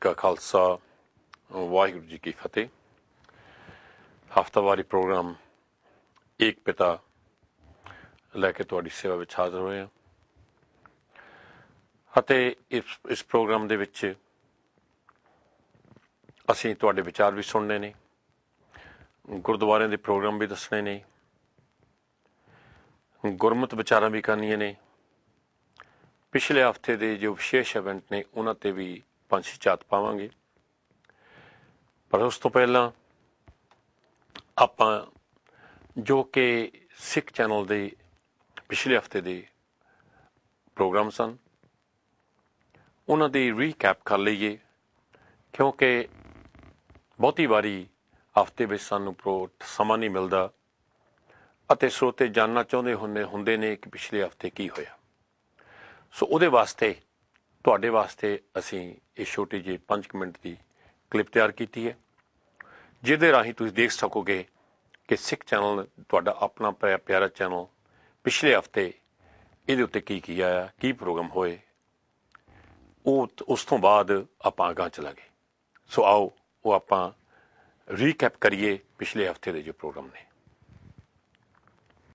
ਕਾ ਖਾਲਸਾ ਵਾਹਿਗੁਰੂ ਜੀ ਕੀ ਫਤਿਹ ਹਫਤਾਵਾਰੀ ਪ੍ਰੋਗਰਾਮ ਇੱਕ ਪਿਤਾ ਲੈ ਕੇ ਤੁਹਾਡੀ ਸੇਵਾ ਵਿੱਚ ਹਾਜ਼ਰ ਹੋਏ ਹਾਂ ਅਤੇ ਇਸ ਇਸ ਪ੍ਰੋਗਰਾਮ ਦੇ ਵਿੱਚ ਅਸੀਂ ਤੁਹਾਡੇ ਵਿਚਾਰ ਵੀ ਸੁਣਨੇ ਨੇ ਗੁਰਦੁਆਰਿਆਂ ਦੇ ਪ੍ਰੋਗਰਾਮ ਵੀ ਦੱਸਣੇ ਨੇ ਗੁਰਮਤ ਵਿਚਾਰਾਂ ਵੀ ਕਰਨੀਆਂ ਨੇ ਪਿਛਲੇ ਹਫਤੇ ਦੇ ਜੋ ਵਿਸ਼ੇਸ਼ ਇਵੈਂਟ ਨੇ ਉਹਨਾਂ ਤੇ ਵੀ ਪੰਛੀ ਚਾਤ ਪਾਵਾਂਗੇ ਪਰ ਉਸ ਤੋਂ ਪਹਿਲਾਂ ਆਪਾਂ ਜੋ ਕਿ ਸਿੱਖ ਚੈਨਲ ਦੇ ਪਿਛਲੇ ਹਫਤੇ ਦੇ ਪ੍ਰੋਗਰਾਮ ਸਨ ਉਹਨਾਂ ਦੀ ਰੀਕੈਪ ਕਰ ਲਈਏ ਕਿਉਂਕਿ ਬਹੁਤੀ ਵਾਰੀ ਹਫਤੇ ਵਿੱਚ ਸਾਨੂੰ ਪ੍ਰੋਟ ਸਮਾਂ ਨਹੀਂ ਮਿਲਦਾ ਅਤੇ ਸੋਤੇ ਜਾਨਣਾ ਚਾਹੁੰਦੇ ਹੁੰਦੇ ਹੁੰਦੇ ਨੇ ਕਿ ਪਿਛਲੇ ਹਫਤੇ ਕੀ ਹੋਇਆ ਸੋ ਉਹਦੇ ਵਾਸਤੇ ਤੁਹਾਡੇ ਵਾਸਤੇ ਅਸੀਂ ਇਹ ਛੋਟੀ ਜਿਹੀ 5 ਮਿੰਟ ਦੀ ਕਲਿੱਪ ਤਿਆਰ ਕੀਤੀ ਹੈ ਜਿਹਦੇ ਰਾਹੀਂ ਤੁਸੀਂ ਦੇਖ ਸਕੋਗੇ ਕਿ ਸਿੱਖ ਚੈਨਲ ਤੁਹਾਡਾ ਆਪਣਾ ਪਿਆਰਾ ਚੈਨਲ ਪਿਛਲੇ ਹਫਤੇ ਇਹਦੇ ਉੱਤੇ ਕੀ ਕੀ ਆਇਆ ਕੀ ਪ੍ਰੋਗਰਾਮ ਹੋਏ ਉਹ ਉਸ ਤੋਂ ਬਾਅਦ ਆਪਾਂ ਅਗਾਂ ਚਲਾ ਸੋ ਆਓ ਉਹ ਆਪਾਂ ਰੀਕੈਪ ਕਰੀਏ ਪਿਛਲੇ ਹਫਤੇ ਦੇ ਜੋ ਪ੍ਰੋਗਰਾਮ ਨੇ